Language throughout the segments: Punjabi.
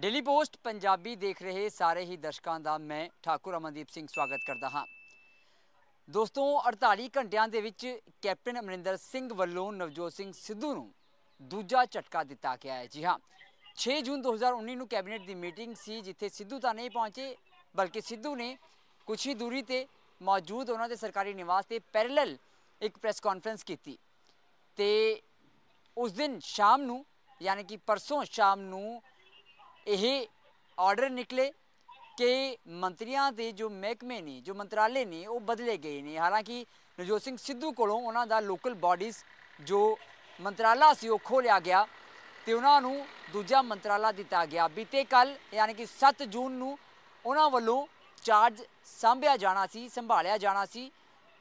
ਡੇਲੀ ਪੋਸਟ ਪੰਜਾਬੀ ਦੇਖ ਰਹੇ ਸਾਰੇ ਹੀ ਦਰਸ਼ਕਾਂ ਦਾ ਮੈਂ ਠਾਕੁਰ ਅਮਨਦੀਪ ਸਿੰਘ ਸਵਾਗਤ ਕਰਦਾ ਹਾਂ ਦੋਸਤੋ 48 ਘੰਟਿਆਂ ਦੇ ਵਿੱਚ ਕੈਪਟਨ ਅਮਰਿੰਦਰ ਸਿੰਘ ਵੱਲੋਂ ਨਵਜੋਤ ਸਿੰਘ ਸਿੱਧੂ ਨੂੰ ਦੂਜਾ ਝਟਕਾ ਦਿੱਤਾ ਗਿਆ ਹੈ ਜੀ ਹਾਂ 6 ਜੂਨ 2019 ਨੂੰ ਕੈਬਨਿਟ ਦੀ ਮੀਟਿੰਗ ਸੀ ਜਿੱਥੇ ਸਿੱਧੂ ਤਾਂ ਨਹੀਂ ਪਹੁੰਚੇ ਬਲਕਿ ਸਿੱਧੂ ਨੇ ਕੁਝ ਹੀ ਦੂਰੀ ਤੇ ਮੌਜੂਦ ਉਹਨਾਂ ਦੇ ਸਰਕਾਰੀ ਨਿਵਾਸ ਤੇ ਪੈਰਲਲ ਇੱਕ ਪ੍ਰੈਸ ਕਾਨਫਰੰਸ ਕੀਤੀ ਤੇ ਉਸ ਦਿਨ ਸ਼ਾਮ ਨੂੰ ਯਾਨੀ ਕਿ ਪਰਸੋਂ ਸ਼ਾਮ ਨੂੰ ਇਹ ਆਰਡਰ ਨਿਕਲੇ ਕਿ ਮੰਤਰੀਆਂ ਦੇ ਜੋ ਮਹਿਕਮੇ ਨੇ ਜੋ ਮੰਤਰਾਲੇ ਨੇ ਉਹ ਬਦਲੇ ਗਏ ਨੇ ਹਾਲਾਂਕਿ ਨਜੋਤ ਸਿੰਘ ਸਿੱਧੂ ਕੋਲੋਂ ਉਹਨਾਂ ਦਾ ਲੋਕਲ ਬਾਡੀਜ਼ ਜੋ ਮੰਤਰਾਲਾ ਸੀ ਉਹ ਖੋਲਿਆ ਗਿਆ ਤੇ ਉਹਨਾਂ ਨੂੰ ਦੂਜਾ ਮੰਤਰਾਲਾ ਦਿੱਤਾ ਗਿਆ ਬੀਤੇ ਕੱਲ ਯਾਨੀ ਕਿ 7 ਜੂਨ ਨੂੰ ਉਹਨਾਂ ਵੱਲੋਂ ਚਾਰਜ ਸੰਭਿਆ ਜਾਣਾ ਸੀ ਸੰਭਾਲਿਆ ਜਾਣਾ ਸੀ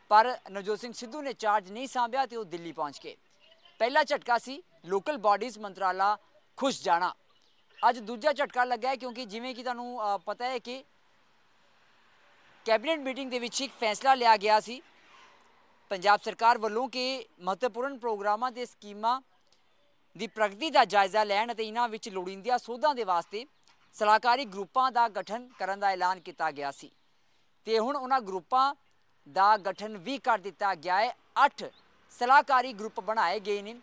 ਪਰ ਨਜੋਤ ਸਿੰਘ ਸਿੱਧੂ ਨੇ ਚਾਰਜ ਨਹੀਂ ਸੰਭਿਆ ਤੇ ਉਹ ਦਿੱਲੀ ਪਹੁੰਚ ਕੇ ਪਹਿਲਾ ਝਟਕਾ ਸੀ ਲੋਕਲ ਬਾਡੀਜ਼ ਮੰਤਰਾਲਾ ਖੁਸ਼ ਜਾਣਾ ਅੱਜ ਦੂਜਾ ਝਟਕਾ ਲੱਗਾ ਹੈ ਕਿਉਂਕਿ ਜਿਵੇਂ ਕਿ ਤੁਹਾਨੂੰ ਪਤਾ ਹੈ ਕਿ ਕੈਬਨਿਟ ਮੀਟਿੰਗ ਦੇ ਵਿੱਚ ਇੱਕ ਫੈਸਲਾ ਲਿਆ ਗਿਆ ਸੀ ਪੰਜਾਬ ਸਰਕਾਰ ਵੱਲੋਂ ਕਿ ਮਹੱਤਵਪੂਰਨ ਪ੍ਰੋਗਰਾਮਾਂ ਤੇ ਸਕੀਮਾਂ ਦੀ ਪ੍ਰਗਤੀ ਦਾ ਜਾਇਜ਼ਾ ਲੈਣ ਅਤੇ ਇਹਨਾਂ ਵਿੱਚ ਲੋੜੀਂਦੀਆਂ ਸੋਧਾਂ ਦੇ ਵਾਸਤੇ ਸਲਾਹਕਾਰੀ ਗਰੁੱਪਾਂ ਦਾ ਗਠਨ ਕਰਨ ਦਾ ਐਲਾਨ ਕੀਤਾ ਗਿਆ ਸੀ ਤੇ ਹੁਣ ਉਹਨਾਂ ਗਰੁੱਪਾਂ ਦਾ ਗਠਨ ਵੀ ਕਰ ਦਿੱਤਾ ਗਿਆ ਹੈ 8 ਸਲਾਹਕਾਰੀ ਗਰੁੱਪ ਬਣਾਏ ਗਏ ਨੇ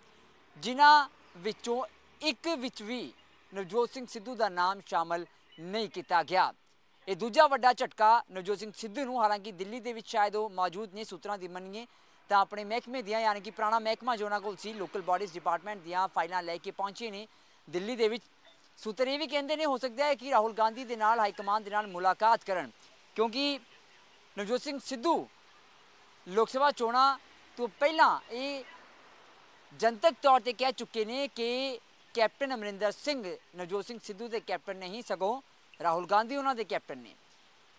ਜਿਨ੍ਹਾਂ ਵਿੱਚੋਂ ਇੱਕ ਵਿੱਚ ਵੀ ਨਵਜੋਤ ਸਿੰਘ ਸਿੱਧੂ ਦਾ ਨਾਮ ਸ਼ਾਮਲ ਨਹੀਂ ਕੀਤਾ ਗਿਆ ਇਹ ਦੂਜਾ ਵੱਡਾ ਝਟਕਾ ਨਵਜੋਤ ਸਿੰਘ ਸਿੱਧੂ ਨੂੰ ਹਾਲਾਂਕਿ ਦਿੱਲੀ ਦੇ ਵਿੱਚ ਸ਼ਾਇਦ ਉਹ ਮੌਜੂਦ ਨਹੀਂ ਸੂਤਰਾਂ ਦੀ ਮੰਨੀਏ ਤਾਂ ਆਪਣੇ ਮਹਿਕਮੇ ਦੀਆਂ ਯਾਨੀ ਕਿ ਪੁਰਾਣਾ ਮਹਿਕਮਾ ਜੋ ਉਹਨਾਂ ਕੋਲ ਸੀ ਲੋਕਲ ਬਾਡੀਜ਼ ਡਿਪਾਰਟਮੈਂਟ ਦੀਆਂ ਫਾਈਲਾਂ ਲੈ ਕੇ ਪਹੁੰਚੇ ਨੇ ਦਿੱਲੀ ਦੇ ਵਿੱਚ ਸੂਤਰ ਇਹ ਵੀ ਕਹਿੰਦੇ ਨੇ ਹੋ ਸਕਦਾ ਹੈ ਕਿ ਰਾਹੁਲ ਗਾਂਧੀ ਦੇ ਨਾਲ ਹਾਈ ਕਮਾਂਡ ਦੇ ਨਾਲ ਮੁਲਾਕਾਤ ਕਰਨ ਕਿਉਂਕਿ ਨਵਜੋਤ ਸਿੰਘ ਸਿੱਧੂ ਲੋਕ ਸਭਾ ਚੋਣਾਂ ਤੋਂ ਪਹਿਲਾਂ ਇਹ ਜਨਤਕ ਤੌਰ ਤੇ ਕਹਿ ਚੁੱਕੇ ਨੇ ਕਿ ਕੈਪਟਨ ਅਮਰਿੰਦਰ ਸਿੰਘ ਨਵਜੋਤ ਸਿੰਘ ਸਿੱਧੂ ਦੇ ਕੈਪਟਨ ਨਹੀਂ ਸਗੋਂ ਰਾਹੁਲ ਗਾਂਧੀ ਉਹਨਾਂ ਦੇ ਕੈਪਟਨ ਨੇ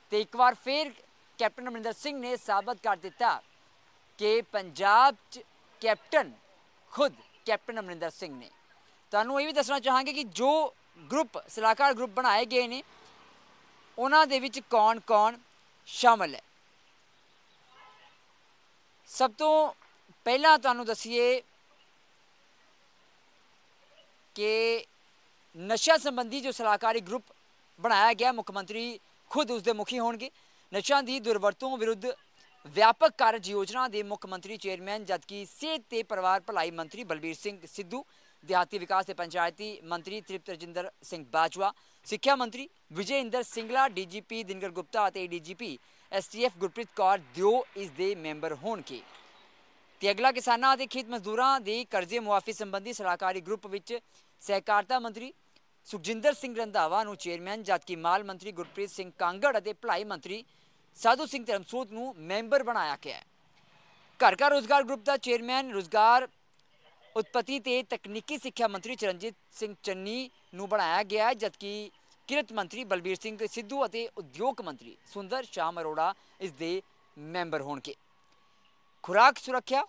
ਤੇ ਇੱਕ ਵਾਰ ਫੇਰ ਕੈਪਟਨ ਅਮਰਿੰਦਰ ਸਿੰਘ ਨੇ ਸਾਬਤ ਕਰ ਦਿੱਤਾ ਕਿ ਪੰਜਾਬ 'ਚ ਕੈਪਟਨ ਖੁਦ ਕੈਪਟਨ ਅਮਰਿੰਦਰ ਸਿੰਘ ਨੇ ਤੁਹਾਨੂੰ ਇਹ ਵੀ ਦੱਸਣਾ ਚਾਹਾਂਗੇ ਕਿ ਜੋ ਗਰੁੱਪ ਸਲਾਹਕਾਰ ਗਰੁੱਪ ਬਣਾਏ ਗਏ ਨੇ ਉਹਨਾਂ ਦੇ ਵਿੱਚ ਕੌਣ-ਕੌਣ ਸ਼ਾਮਲ ਹੈ ਸਭ ਤੋਂ ਪਹਿਲਾਂ ਤੁਹਾਨੂੰ ਦਸੀਏ ਕਿ ਨਸ਼ਾ ਸੰਬੰਧੀ ਜੋ ਸਲਾਹਕਾਰੀ ਗਰੁੱਪ ਬਣਾਇਆ ਗਿਆ ਮੁੱਖ ਮੰਤਰੀ ਖੁਦ ਉਸ ਦੇ ਮੁਖੀ ਹੋਣਗੇ ਨਸ਼ਿਆਂ ਦੀ ਦੁਰਵਰਤੋਂ ਵਿਰੁੱਧ ਵਿਆਪਕ ਕਾਰਜ ਯੋਜਨਾ ਦੇ ਮੁੱਖ ਮੰਤਰੀ ਚੇਅਰਮੈਨ ਜਦਕਿ ਸਿਹਤ ਤੇ ਪਰਿਵਾਰ ਭਲਾਈ ਮੰਤਰੀ ਬਲਬੀਰ ਸਿੰਘ ਸਿੱਧੂ ਦਿਹਾਤੀ ਵਿਕਾਸ ਤੇ ਪੰਚਾਇਤੀ ਮੰਤਰੀ ਤ੍ਰਿਪਤ ਰਜਿੰਦਰ ਸਿੰਘ ਬਾਜਵਾ ਸਿੱਖਿਆ ਮੰਤਰੀ ਵਿਜੇ ਇੰਦਰ ਸਿੰਘਲਾ ਡੀਜੀਪੀ ਦਿਨਗਰ ਗੁਪਤਾ ਅਤੇ ਡੀਜੀਪੀ ਐਸਟੀਐਫ ਗੁਰਪ੍ਰੀਤ ਕੌਰ ਦਿਓ ਇਸ ਦੇ ਮੈਂਬਰ ਹੋਣਗੇ ਤੇ ਅਗਲਾ ਕਿਸਾਨਾਂ ਅਤੇ ਖੇਤ ਮਜ਼ਦੂਰਾਂ ਦੀ ਕਰਜ਼ੇ ਮੁਆਫੀ ਸੰਬੰਧੀ ਸਲਾਹਕਾਰੀ ਗਰੁੱਪ ਵਿੱਚ ਸਹਿਕਾਰਤਾ ਮੰਤਰੀ ਸੁਖਜਿੰਦਰ ਸਿੰਘ ਰੰਧਾਵਾ ਨੂੰ ਚੇਅਰਮੈਨ ਜਦਕਿ ਮਾਲ ਮੰਤਰੀ ਗੁਰਪ੍ਰੀਤ ਸਿੰਘ ਕਾਂਗੜ ਅਤੇ ਭਲਾਈ ਮੰਤਰੀ ਸਾਧੂ ਸਿੰਘ ਧਰਮਸੂਤ ਨੂੰ ਮੈਂਬਰ ਬਣਾਇਆ ਗਿਆ ਹੈ ਘਰ ਘਰ ਰੋਜ਼ਗਾਰ ਗਰੁੱਪ ਦਾ ਚੇਅਰਮੈਨ ਰੋਜ਼ਗਾਰ ਉਤਪਤੀ ਤੇ ਤਕਨੀਕੀ ਸਿੱਖਿਆ ਮੰਤਰੀ ਚਰਨਜੀਤ ਸਿੰਘ ਚੰਨੀ ਨੂੰ ਬਣਾਇਆ ਗਿਆ ਹੈ ਜਦਕਿ ਕਿਰਤ ਮੰਤਰੀ ਬਲਬੀਰ ਸਿੰਘ ਸਿੱਧੂ ਅਤੇ ਉਦਯੋਗ ਮੰਤਰੀ ਸੁੰਦਰ ਸ਼ਾਮ ਅਰੋੜਾ ਇਸ ਦੇ ਮੈਂਬਰ ਹੋਣਗੇ ਖੁਰਾਕ ਸੁਰੱਖਿਆ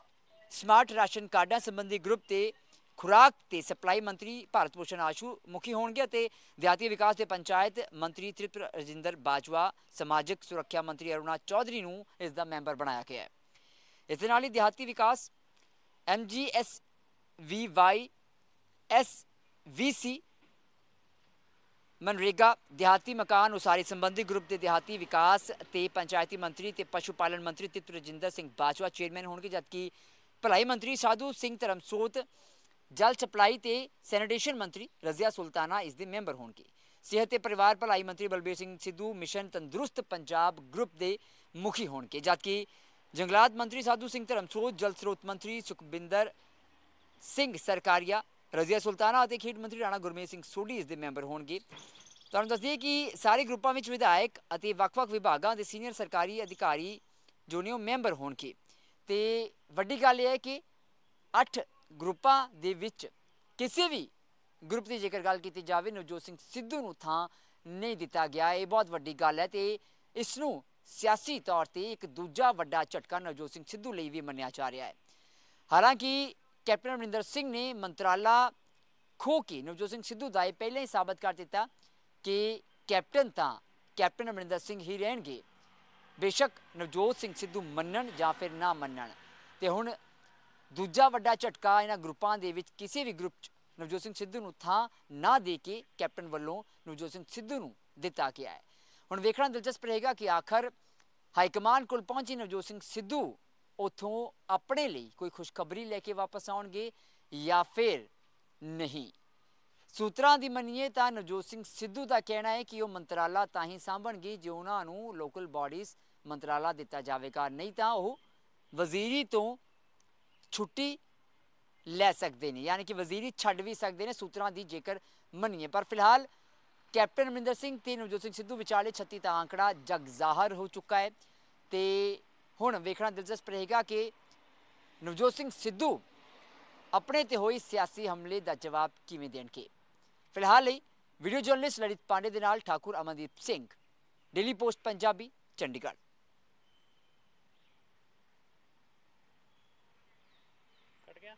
ਸਮਾਰਟ ਰਾਸ਼ਨ ਕਾਰਡਾਂ ਸੰਬੰਧੀ ਗਰੁੱਪ ਤੇ ਖੁਰਾਕ ਤੇ ਸਪਲਾਈ ਮੰਤਰੀ ਭਾਰਤ ਭੂਸ਼ਣ ਆਸ਼ੂ ਮੁਖੀ ਹੋਣਗੇ ਤੇ ਦਿਹਾਤੀ ਵਿਕਾਸ ਤੇ ਪੰਚਾਇਤ ਮੰਤਰੀ ਤ੍ਰਿਪਤ ਰਜਿੰਦਰ ਬਾਜਵਾ ਸਮਾਜਿਕ ਸੁਰੱਖਿਆ ਮੰਤਰੀ ਅਰੁਣਾ ਚੌਧਰੀ ਨੂੰ ਇਸ ਦਾ ਮੈਂਬਰ ਬਣਾਇਆ ਗਿਆ ਹੈ ਇਸ ਦੇ ਨਾਲ ਹੀ ਦਿਹਾਤੀ ਵਿਕਾਸ M G S V V Y S C MNREGA ਦਿਹਾਤੀ ਮਕਾਨ ਉਸਾਰੀ ਸੰਬੰਧੀ ਗਰੁੱਪ ਦੇ ਦਿਹਾਤੀ ਵਿਕਾਸ ਤੇ ਪੰਚਾਇਤੀ ਮੰਤਰੀ ਤੇ ਪਸ਼ੂ ਪਾਲਣ ਮੰਤਰੀ ਤੇ ਤੁਰਜਿੰਦਰ ਸਿੰਘ ਬਾਜਵਾ ਚੇਅਰਮੈਨ ਹੋਣਗੇ ਜਦਕਿ ਭਲਾਈ ਮੰਤਰੀ ਸਾਧੂ ਸਿੰਘ ਧਰਮਸੋਤ ਜਲ ਸਪਲਾਈ ਤੇ ਸੈਨੀਟੇਸ਼ਨ ਮੰਤਰੀ ਰਜ਼ੀਆ ਸੁਲਤਾਨਾ ਇਸ ਦੇ ਮੈਂਬਰ ਹੋਣਗੇ ਸਿਹਤ ਤੇ ਪਰਿਵਾਰ ਭਲਾਈ ਮੰਤਰੀ ਬਲਬੀਰ ਸਿੰਘ ਸਿੱਧੂ ਮਿਸ਼ਨ ਤੰਦਰੁਸਤ ਪੰਜਾਬ ਗਰੁੱਪ ਦੇ ਮੁਖੀ ਹੋਣਗੇ ਜਦਕਿ ਜੰਗਲਾਤ ਮੰਤਰੀ ਸਾਧੂ ਸਿੰਘ ਧਰਮਸੋਤ ਜਲ ਸਰੋਤ ਮੰਤਰੀ ਸੁਖਬਿੰਦਰ ਸਿੰਘ ਸਰਕਾਰੀਆ ਰਜ਼ੀਆ ਸੁਲਤਾਨਾ ਅਤੇ ਖੇਡ ਮੰਤਰੀ ਰਾਣਾ ਗੁਰਮੀਤ ਸਿੰਘ ਸੋਢੀ ਇਸ ਦੇ ਮੈਂਬਰ ਹੋਣਗੇ ਤੁਹਾਨੂੰ ਦੱਸਦੀਏ ਕਿ ਸਾਰੇ ਗਰੁੱਪਾਂ ਵਿੱਚ ਵਿਧਾਇਕ ਅਤੇ ਵੱਖ-ਵੱਖ ਵਿਭਾਗਾਂ ਦੇ ਸੀਨੀਅਰ ਸਰਕਾਰੀ ਅਧਿਕਾਰੀ ਜੂਨੀਅਰ ਮੈਂਬਰ ਹੋਣਗੇ ਤੇ ਵੱਡੀ ਗੱਲ ਇਹ ਹੈ ਕਿ 8 ਗਰੁੱਪਾਂ ਦੇ ਵਿੱਚ ਕਿਸੇ ਵੀ ਗਰੁੱਪ ਦੀ ਜੇਕਰ ਗੱਲ ਕੀਤੀ ਜਾਵੇ ਨਵਜੋਤ ਸਿੰਘ ਸਿੱਧੂ ਨੂੰ ਥਾਂ ਨਹੀਂ ਦਿੱਤਾ ਗਿਆ ਇਹ ਬਹੁਤ ਵੱਡੀ ਗੱਲ ਹੈ ਤੇ ਇਸ ਨੂੰ ਸਿਆਸੀ ਤੌਰ ਤੇ ਇੱਕ ਦੂਜਾ ਵੱਡਾ ਝਟਕਾ ਨਵਜੋਤ ਸਿੰਘ ਸਿੱਧੂ ਲਈ ਵੀ ਮੰਨਿਆ ਜਾ ਰਿਹਾ ਹੈ ਹਾਲਾਂਕਿ ਕੈਪਟਨ ਅਮਰਿੰਦਰ ਸਿੰਘ ਨੇ ਮੰਤਰਾਲਾ ਖੋ ਕੇ ਨਵਜੋਤ ਸਿੰਘ ਸਿੱਧੂ ਦਾ ਇਹ ਪਹਿਲਾਂ ਹੀ ਸਾਬਤ ਕਰ ਦਿੱਤਾ ਕਿ ਕੈਪਟਨ ਤਾਂ ਕੈਪਟਨ ਅਮਰਿੰਦਰ ਸਿੰਘ ਹੀ ਰਹਿਣਗੇ ਬੇਸ਼ੱਕ ਨਵਜੋਤ ਸਿੰਘ ਸਿੱਧੂ ਮੰਨਣ ਜਾਂ ਫਿਰ ਨਾ ਮੰਨਣ ਤੇ ਹੁਣ ਦੂਜਾ ਵੱਡਾ ਝਟਕਾ ਇਹਨਾਂ ਗਰੁੱਪਾਂ ਦੇ ਵਿੱਚ ਕਿਸੇ ਵੀ ਗਰੁੱਪ 'ਚ ਨਵਜੋਤ ਸਿੰਘ ਸਿੱਧੂ ਨੂੰ ਥਾਂ ਨਾ ਦੇ ਕੇ ਕੈਪਟਨ ਵੱਲੋਂ ਨਵਜੋਤ ਸਿੰਘ ਸਿੱਧੂ ਨੂੰ ਦਿੱਤਾ ਗਿਆ ਹੈ ਹੁਣ ਵੇਖਣਾ ਦਿਲਚਸਪ ਰਹੇਗਾ ਕਿ ਆਖਰ ਹਾਈ ਕਮਾਂਡ ਕੋਲ ਪਹੁੰਚੀ ਨਵਜੋਤ ਸਿੰਘ ਸਿੱਧੂ ਉਥੋਂ ਆਪਣੇ ਲਈ ਕੋਈ ਖੁਸ਼ਖਬਰੀ ਲੈ ਕੇ ਵਾਪਸ ਆਉਣਗੇ ਜਾਂ ਫਿਰ ਨਹੀਂ ਸੂਤਰਾਂ ਦੀ ਮੰਨੀਏ ਤਾਂ ਨਵਜੋਤ ਸਿੰਘ ਸਿੱਧੂ ਦਾ ਕਹਿਣਾ ਹੈ ਕਿ ਉਹ ਮੰਤਰਾਲਾ ਤਾਂ ਹੀ ਸਾਂਭਣਗੇ ਜੇ ਉਹਨਾਂ ਨੂੰ ਲੋਕਲ ਬਾਡੀਜ਼ ਮੰਤਰਾਲਾ ਦਿੱਤਾ ਜਾਵੇਗਾ ਨਹੀਂ ਤਾਂ ਉਹ ਵਜ਼ੀਰੀ ਤੋਂ ਛੁੱਟੀ ਲੈ ਸਕਦੇ ਨੇ ਯਾਨੀ ਕਿ ਵਜ਼ੀਰੀ ਛੱਡ ਵੀ ਸਕਦੇ ਨੇ ਸੂਤਰਾਂ ਦੀ ਜੇਕਰ ਮੰਨੀਏ ਪਰ ਫਿਲਹਾਲ ਕੈਪਟਨ ਅਮਰਿੰਦਰ ਸਿੰਘ ਤੇ ਨਵਜੋਤ ਸਿੰਘ ਸਿੱਧੂ ਵਿਚਾਲੇ 36 ਦਾ ਅੰਕੜਾ ਜਗ ਜ਼ਾਹਰ ਹੋ ਚੁੱਕਾ ਹੈ ਤੇ ਹੁਣ ਵੇਖਣਾ ਦਿਲਚਸਪ ਰਹੇਗਾ ਕਿ ਨਵਜੋਤ ਸਿੰਘ ਸਿੱਧੂ ਆਪਣੇ ਤੇ ਹੋਈ ਸਿਆਸੀ ਹਮਲੇ ਦਾ ਜਵਾਬ ਕਿਵੇਂ ਦੇਣਗੇ ਫਿਲਹਾਲ ਲਈ ਵੀਡੀਓ ਜਰਨਲਿਸਟ ਲਲਿਤ ਪਾਂਡੇ ਦੇ ਨਾਲ Thakur Amandeep Singh daily post Punjabi Chandigarh cut ਗਿਆ